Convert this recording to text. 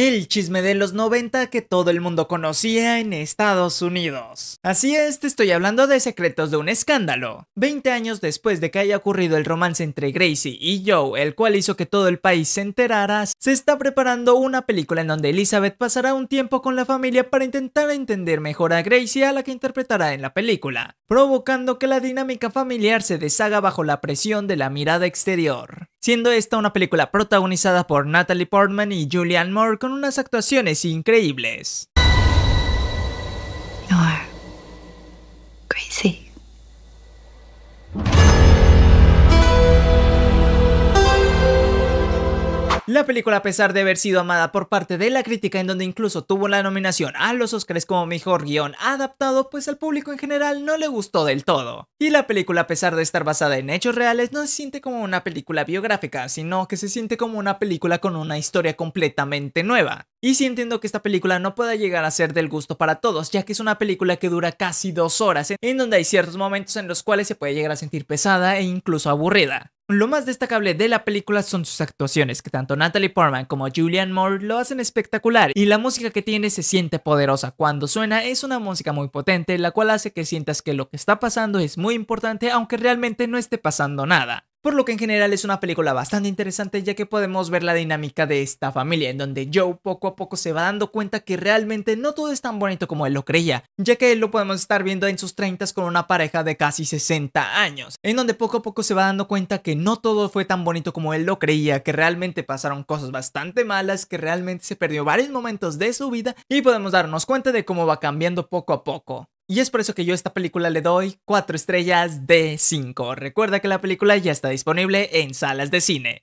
El chisme de los 90 que todo el mundo conocía en Estados Unidos. Así es, te estoy hablando de secretos de un escándalo. 20 años después de que haya ocurrido el romance entre Gracie y Joe, el cual hizo que todo el país se enterara, se está preparando una película en donde Elizabeth pasará un tiempo con la familia para intentar entender mejor a Gracie a la que interpretará en la película, provocando que la dinámica familiar se deshaga bajo la presión de la mirada exterior siendo esta una película protagonizada por Natalie Portman y Julianne Moore con unas actuaciones increíbles. La película, a pesar de haber sido amada por parte de la crítica, en donde incluso tuvo la nominación a los Oscars como mejor guión adaptado, pues al público en general no le gustó del todo. Y la película, a pesar de estar basada en hechos reales, no se siente como una película biográfica, sino que se siente como una película con una historia completamente nueva. Y sí entiendo que esta película no pueda llegar a ser del gusto para todos, ya que es una película que dura casi dos horas, en donde hay ciertos momentos en los cuales se puede llegar a sentir pesada e incluso aburrida. Lo más destacable de la película son sus actuaciones, que tanto Natalie Portman como Julianne Moore lo hacen espectacular y la música que tiene se siente poderosa. Cuando suena es una música muy potente, la cual hace que sientas que lo que está pasando es muy importante aunque realmente no esté pasando nada por lo que en general es una película bastante interesante ya que podemos ver la dinámica de esta familia, en donde Joe poco a poco se va dando cuenta que realmente no todo es tan bonito como él lo creía, ya que él lo podemos estar viendo en sus 30 con una pareja de casi 60 años, en donde poco a poco se va dando cuenta que no todo fue tan bonito como él lo creía, que realmente pasaron cosas bastante malas, que realmente se perdió varios momentos de su vida y podemos darnos cuenta de cómo va cambiando poco a poco. Y es por eso que yo a esta película le doy 4 estrellas de 5. Recuerda que la película ya está disponible en salas de cine.